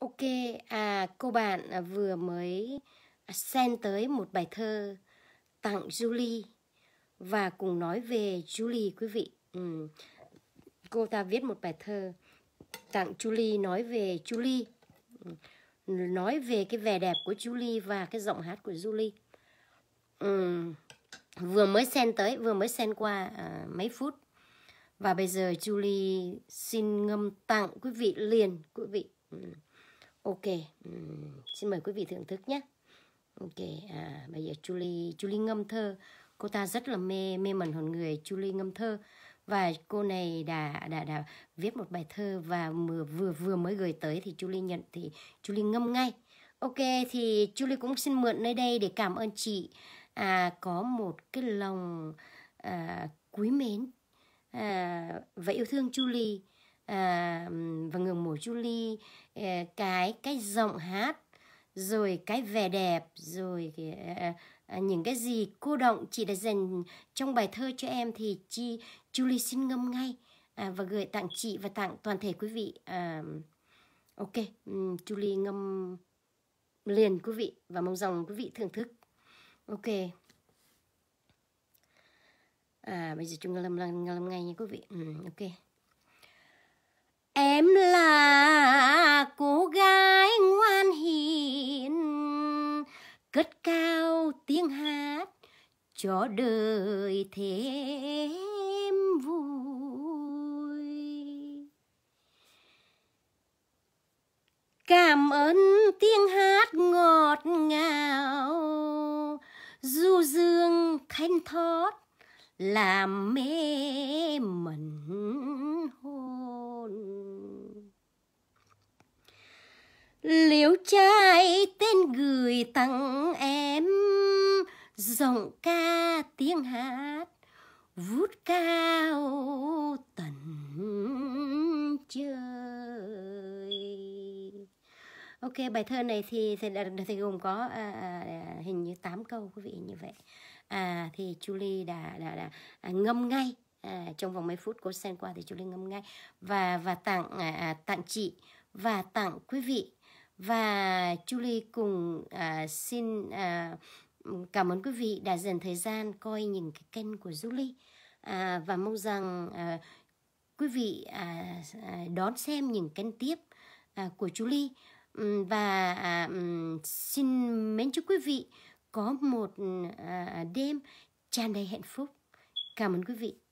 Ok, à cô bạn à, vừa mới send à, tới một bài thơ tặng Julie và cùng nói về Julie quý vị. Ừ. Cô ta viết một bài thơ tặng Julie nói về Julie. Ừ. Nói về cái vẻ đẹp của Julie và cái giọng hát của Julie. Ừ. Vừa mới send tới, vừa mới send qua à, mấy phút. Và bây giờ Julie xin ngâm tặng quý vị liền quý vị. Ừ ok uhm, xin mời quý vị thưởng thức nhé ok à bây giờ Julie Julie ngâm thơ cô ta rất là mê mê mẩn hồn người Julie ngâm thơ và cô này đã đã đã viết một bài thơ và vừa vừa, vừa mới gửi tới thì Julie nhận thì Julie ngâm ngay ok thì Julie cũng xin mượn nơi đây để cảm ơn chị à có một cái lòng à, quý mến à, và yêu thương Julie À, và người mùa Julie à, cái cái giọng hát rồi cái vẻ đẹp rồi à, những cái gì cô động chị đã dành trong bài thơ cho em thì chị Julie xin ngâm ngay và gửi tặng chị và tặng toàn thể quý vị ok Julie ngâm liền quý vị và mong rằng quý vị thưởng thức ok à bây giờ chúng ta ngâm, ngâm ngay nha quý vị ok cất cao tiếng hát cho đời thêm vui cảm ơn tiếng hát ngọt ngào du dương thanh thoát làm mê liễu trai tên gửi tặng em giọng ca tiếng hát vút cao tận trời ok bài thơ này thì sẽ thì gồm có à, à, à hình như 8 câu quý vị như vậy à, thì Julie đã đã, đã à, ngâm ngay à, trong vòng mấy phút cô sen qua thì Julie ngâm ngay và và tặng à, à, tặng chị và tặng quý vị và Julie cùng à, xin à, cảm ơn quý vị đã dành thời gian coi những cái kênh của Julie à, và mong rằng à, quý vị à, à đón xem những kênh tiếp à, của Julie và à, xin mến chúc quý vị có một à, đêm tràn đầy hạnh phúc cảm ơn quý vị